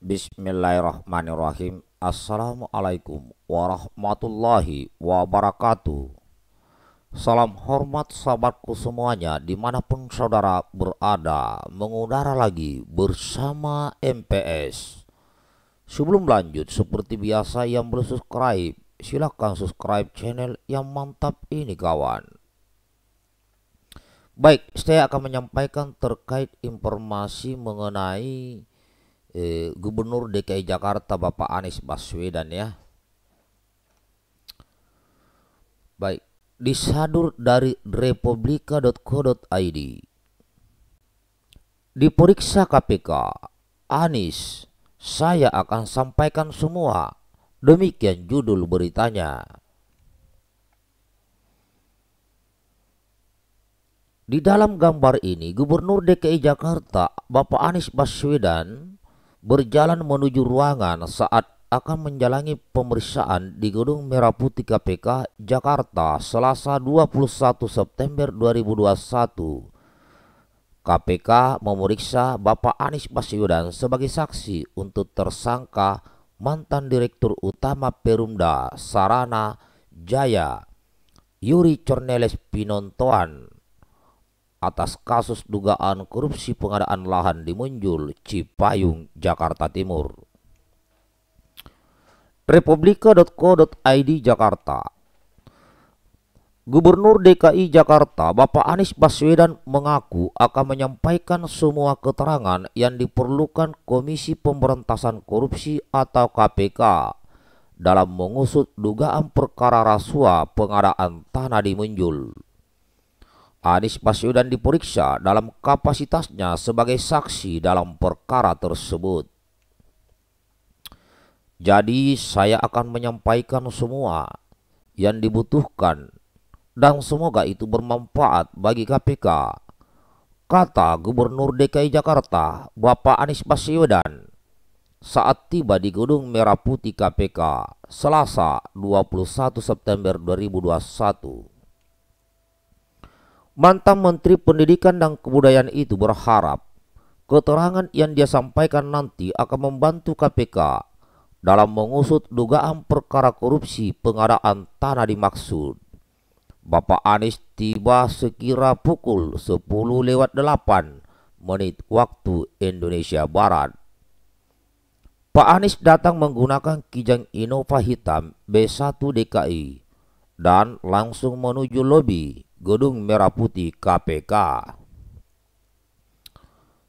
Bismillahirrahmanirrahim Assalamualaikum warahmatullahi wabarakatuh Salam hormat sahabatku semuanya dimanapun saudara berada mengudara lagi bersama MPS Sebelum lanjut seperti biasa yang belum subscribe silahkan subscribe channel yang mantap ini kawan Baik, saya akan menyampaikan terkait informasi mengenai eh, Gubernur DKI Jakarta Bapak Anies Baswedan ya. Baik, disadur dari republika.co.id. Diperiksa KPK, Anies, saya akan sampaikan semua. Demikian judul beritanya. Di dalam gambar ini, Gubernur DKI Jakarta, Bapak Anies Baswedan, berjalan menuju ruangan saat akan menjalani pemeriksaan di Gedung Merah Putih KPK Jakarta Selasa 21 September 2021. KPK memeriksa Bapak Anies Baswedan sebagai saksi untuk tersangka mantan Direktur Utama Perumda Sarana Jaya Yuri Cornelis Pinontoan atas kasus dugaan korupsi pengadaan lahan di Munjul, Cipayung, Jakarta Timur. Republika.co.id Jakarta Gubernur DKI Jakarta Bapak Anies Baswedan mengaku akan menyampaikan semua keterangan yang diperlukan Komisi Pemberantasan Korupsi atau KPK dalam mengusut dugaan perkara rasuah pengadaan tanah di Munjul. Anies Baswedan diperiksa dalam kapasitasnya sebagai saksi dalam perkara tersebut. Jadi saya akan menyampaikan semua yang dibutuhkan dan semoga itu bermanfaat bagi KPK. Kata Gubernur DKI Jakarta Bapak Anies Baswedan saat tiba di Gedung Merah Putih KPK Selasa 21 September 2021. Mantan Menteri Pendidikan dan Kebudayaan itu berharap keterangan yang dia sampaikan nanti akan membantu KPK dalam mengusut dugaan perkara korupsi pengadaan tanah dimaksud. Bapak Anies tiba sekira pukul 10 lewat 8 menit waktu Indonesia Barat. Pak Anies datang menggunakan kijang Innova hitam B1 DKI dan langsung menuju lobi. Gedung Merah Putih KPK.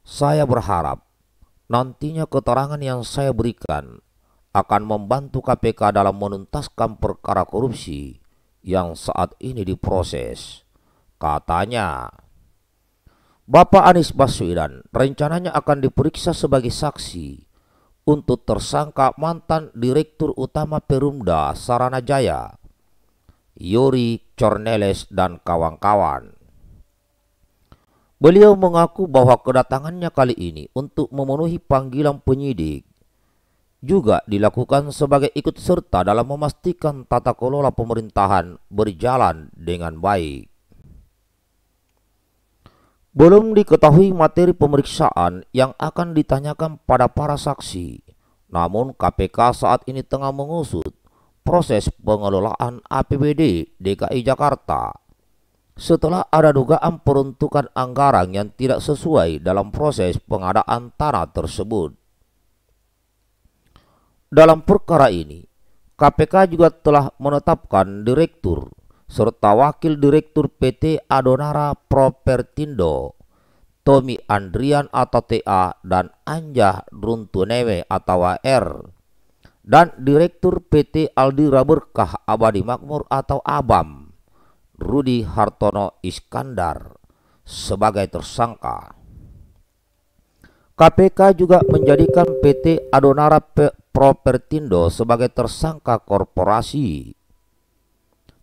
Saya berharap nantinya keterangan yang saya berikan akan membantu KPK dalam menuntaskan perkara korupsi yang saat ini diproses. Katanya, Bapak Anies Baswedan rencananya akan diperiksa sebagai saksi untuk tersangka mantan Direktur Utama Perumda Saranajaya Yuri Cornelis, dan kawan-kawan. Beliau mengaku bahwa kedatangannya kali ini untuk memenuhi panggilan penyidik juga dilakukan sebagai ikut serta dalam memastikan tata kelola pemerintahan berjalan dengan baik. Belum diketahui materi pemeriksaan yang akan ditanyakan pada para saksi, namun KPK saat ini tengah mengusut proses pengelolaan APBD DKI Jakarta. Setelah ada dugaan peruntukan anggaran yang tidak sesuai dalam proses pengadaan tanah tersebut. Dalam perkara ini, KPK juga telah menetapkan direktur serta wakil direktur PT Adonara Propertindo, Tommy Andrian atau TA dan Anjah Runtuneme atau R dan Direktur PT Aldi Raberkah Abadi Makmur atau ABAM Rudi Hartono Iskandar sebagai tersangka. KPK juga menjadikan PT Adonara Propertindo sebagai tersangka korporasi.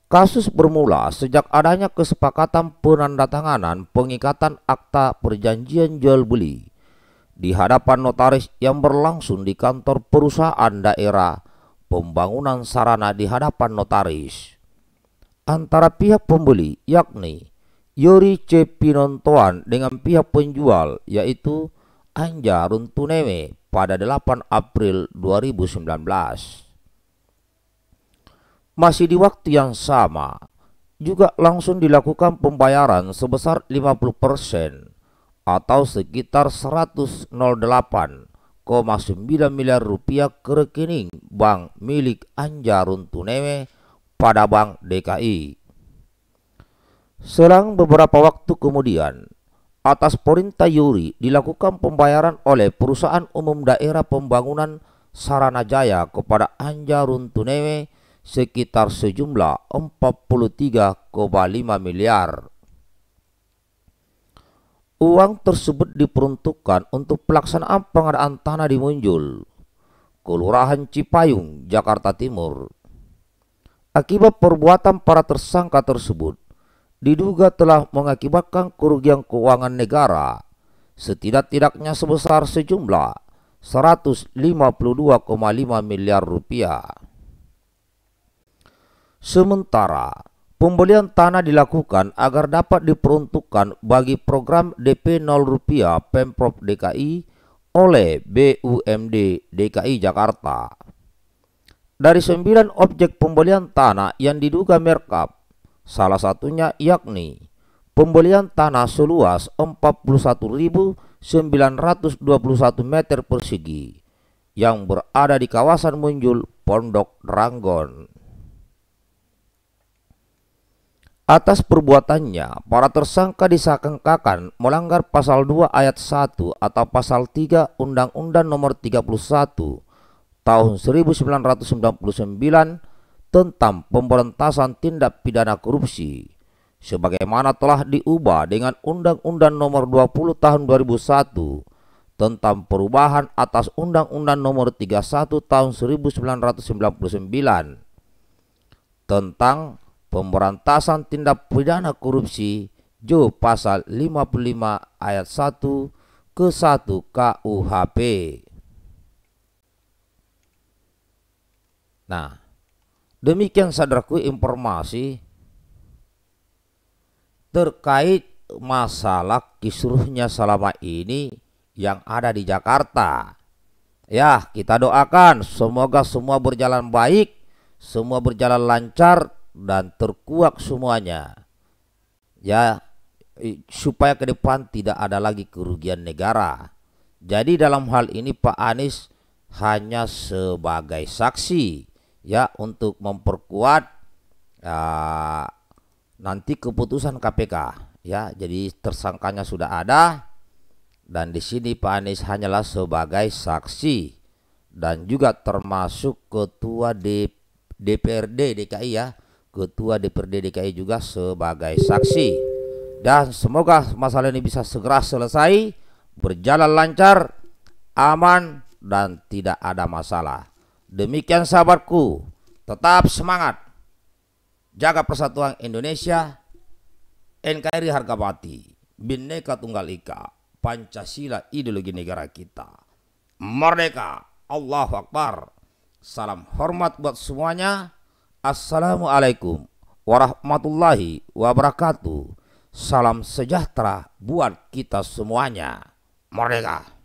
Kasus bermula sejak adanya kesepakatan penandatanganan pengikatan akta perjanjian jual beli di hadapan notaris yang berlangsung di kantor perusahaan daerah, pembangunan sarana di hadapan notaris. Antara pihak pembeli yakni Yori C. Pinontoan dengan pihak penjual yaitu Anja Runtuneme pada 8 April 2019. Masih di waktu yang sama, juga langsung dilakukan pembayaran sebesar atau sekitar 108,9 miliar rupiah ke rekening bank milik Anjarun Tuneme pada Bank DKI. Selang beberapa waktu kemudian, atas perintah Yuri dilakukan pembayaran oleh Perusahaan Umum Daerah Pembangunan Sarana Jaya kepada Anjarun Tuneme sekitar sejumlah 43,5 miliar. Uang tersebut diperuntukkan untuk pelaksanaan pengadaan tanah di Munjul, Kelurahan Cipayung, Jakarta Timur. Akibat perbuatan para tersangka tersebut, diduga telah mengakibatkan kerugian keuangan negara setidak-tidaknya sebesar sejumlah 152,5 miliar rupiah. Sementara, Pembelian tanah dilakukan agar dapat diperuntukkan bagi program DP 0 rupiah Pemprov DKI oleh BUMD DKI Jakarta. Dari sembilan objek pembelian tanah yang diduga merkap, salah satunya yakni pembelian tanah seluas 41.921 meter persegi yang berada di kawasan Munjul, Pondok Ranggon. Atas perbuatannya, para tersangka disangkakan melanggar pasal 2 ayat 1 atau pasal 3 Undang-Undang Nomor 31 tahun 1999 tentang pemberantasan tindak pidana korupsi sebagaimana telah diubah dengan Undang-Undang Nomor 20 tahun 2001 tentang perubahan atas Undang-Undang Nomor 31 tahun 1999 tentang Pemberantasan Tindak Pidana Korupsi Jo pasal 55 ayat 1 ke 1 KUHP. Nah, demikian saudaraku informasi terkait masalah kisruhnya selama ini yang ada di Jakarta. Ya, kita doakan semoga semua berjalan baik, semua berjalan lancar dan terkuak semuanya. Ya, supaya ke depan tidak ada lagi kerugian negara. Jadi dalam hal ini Pak Anies hanya sebagai saksi ya untuk memperkuat ya, nanti keputusan KPK ya. Jadi tersangkanya sudah ada dan di sini Pak Anies hanyalah sebagai saksi dan juga termasuk ketua DPD DPRD DKI ya Ketua DPRD DKI juga sebagai saksi. Dan semoga masalah ini bisa segera selesai, berjalan lancar, aman, dan tidak ada masalah. Demikian sahabatku, tetap semangat. Jaga persatuan Indonesia, NKRI harga mati, Bineka Tunggal Ika, Pancasila ideologi negara kita. Merdeka, Allahu Akbar. Salam hormat buat semuanya. Assalamualaikum warahmatullahi wabarakatuh. Salam sejahtera buat kita semuanya. Merdeka!